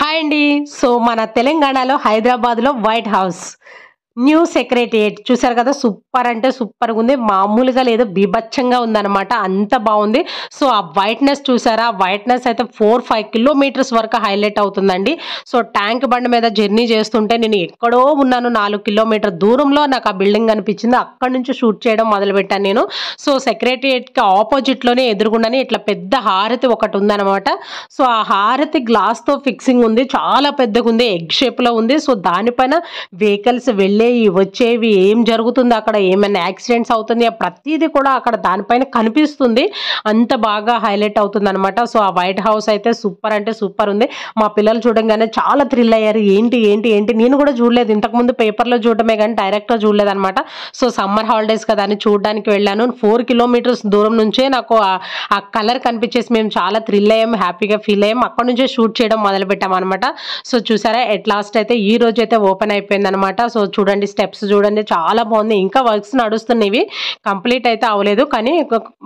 hi అండి so మన తెలంగాణలో హైదరాబాద్లో వైట్ హౌస్ న్యూ సెక్రటేరియట్ చూసారు కదా సూపర్ అంటే సూపర్గా ఉంది మామూలుగా లేదు బీభత్సంగా ఉందన్నమాట అంత బాగుంది సో ఆ వైట్నెస్ చూసారా వైట్నెస్ అయితే ఫోర్ ఫైవ్ కిలోమీటర్స్ వరకు హైలైట్ అవుతుందండి సో ట్యాంక్ బండ్ మీద జర్నీ చేస్తుంటే నేను ఎక్కడో ఉన్నాను నాలుగు కిలోమీటర్ దూరంలో నాకు ఆ బిల్డింగ్ అనిపించింది అక్కడి నుంచి షూట్ చేయడం మొదలుపెట్టాను నేను సో సెక్రటేరియట్కి ఆపోజిట్లోనే ఎదురుగుండని ఇట్లా పెద్ద హారతి ఒకటి ఉందన్నమాట సో ఆ హారతి గ్లాస్తో ఫిక్సింగ్ ఉంది చాలా పెద్దగా ఉంది ఎగ్ షేప్లో ఉంది సో దానిపైన వెహికల్స్ వెళ్ళే ఈ వచ్చేవి ఏం జరుగుతుంది అక్కడ ఏమైనా యాక్సిడెంట్స్ అవుతుంది ప్రతిదీ కూడా అక్కడ దానిపైన కనిపిస్తుంది అంత బాగా హైలైట్ అవుతుంది అనమాట సో ఆ వైట్ హౌస్ అయితే సూపర్ అంటే సూపర్ ఉంది మా పిల్లలు చూడంగానే చాలా థ్రిల్ అయ్యారు ఏంటి ఏంటి ఏంటి నేను కూడా చూడలేదు ఇంతకుముందు పేపర్లో చూడటమే కానీ డైరెక్ట్గా చూడలేదు అనమాట సో సమ్మర్ హాలిడేస్ కదా అని చూడడానికి వెళ్ళాను ఫోర్ కిలోమీటర్స్ దూరం నుంచే నాకు ఆ కలర్ కనిపించేసి మేము చాలా థ్రిల్ అయ్యాం హ్యాపీగా ఫీల్ అయ్యాం అక్కడ నుంచే షూట్ చేయడం మొదలుపెట్టాం అనమాట సో చూసారా ఎట్ లాస్ట్ అయితే ఈ రోజు అయితే ఓపెన్ అయిపోయింది అనమాట సో చూడండి చూడండి స్టెప్స్ చూడండి చాలా బాగుంది ఇంకా వర్క్స్ నడుస్తున్నవి కంప్లీట్ అయితే అవ్వలేదు కానీ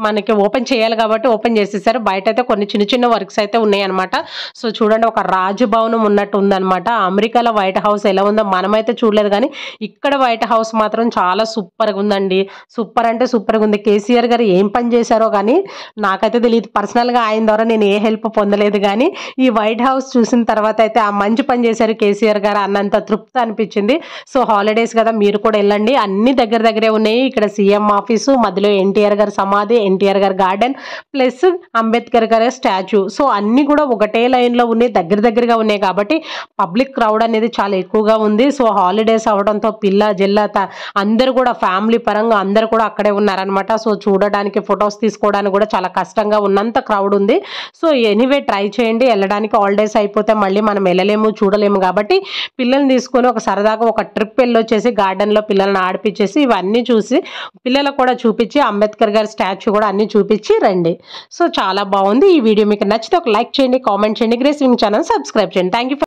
మనకి ఓపెన్ చేయాలి కాబట్టి ఓపెన్ చేసేసారు బయట అయితే కొన్ని చిన్న చిన్న వర్క్స్ అయితే ఉన్నాయన్నమాట సో చూడండి ఒక రాజభవనం ఉన్నట్టు ఉందనమాట అమెరికాలో వైట్ హౌస్ ఎలా ఉందో మనమైతే చూడలేదు కానీ ఇక్కడ వైట్ హౌస్ మాత్రం చాలా సూపర్గా ఉందండి సూపర్ అంటే సూపర్గా ఉంది కేసీఆర్ గారు ఏం పని చేశారో కానీ నాకైతే తెలియదు పర్సనల్గా ఆయన ద్వారా నేను ఏ హెల్ప్ పొందలేదు కానీ ఈ వైట్ హౌస్ చూసిన తర్వాత అయితే ఆ మంచి పని చేశారు కేసీఆర్ గారు అన్నంత తృప్తి అనిపించింది సో హాలిడే హాలిడేస్ కదా మీరు కూడా వెళ్ళండి అన్ని దగ్గర దగ్గరే ఉన్నాయి ఇక్కడ సీఎం ఆఫీసు మధ్యలో ఎన్టీఆర్ గారి సమాధి ఎన్టీఆర్ గారి గార్డెన్ ప్లస్ అంబేద్కర్ గారి స్టాచ్యూ సో అన్నీ కూడా ఒకటే లైన్లో ఉన్నాయి దగ్గర దగ్గరగా ఉన్నాయి కాబట్టి పబ్లిక్ క్రౌడ్ అనేది చాలా ఎక్కువగా ఉంది సో హాలిడేస్ అవడంతో పిల్ల జిల్లాత అందరూ కూడా ఫ్యామిలీ పరంగా అందరూ కూడా అక్కడే ఉన్నారనమాట సో చూడడానికి ఫొటోస్ తీసుకోవడానికి కూడా చాలా కష్టంగా ఉన్నంత క్రౌడ్ ఉంది సో ఎనీవే ట్రై చేయండి వెళ్ళడానికి హాలిడేస్ అయిపోతే మళ్ళీ మనం వెళ్ళలేము చూడలేము కాబట్టి పిల్లల్ని తీసుకొని ఒక సరదాగా ఒక ట్రిప్ వెళ్ళొచ్చు వచ్చేసి గార్డెన్లో పిల్లల్ని ఆడిపించేసి ఇవన్నీ చూసి పిల్లలకు కూడా చూపించి అంబేద్కర్ గారి స్టాచ్యూ కూడా అన్నీ చూపించి రండి సో చాలా బాగుంది ఈ వీడియో మీకు నచ్చితే ఒక లైక్ చేయండి కామెంట్ చేయండి గ్రేసింగ్ ఛానల్ సబ్స్క్రైబ్ చేయండి థ్యాంక్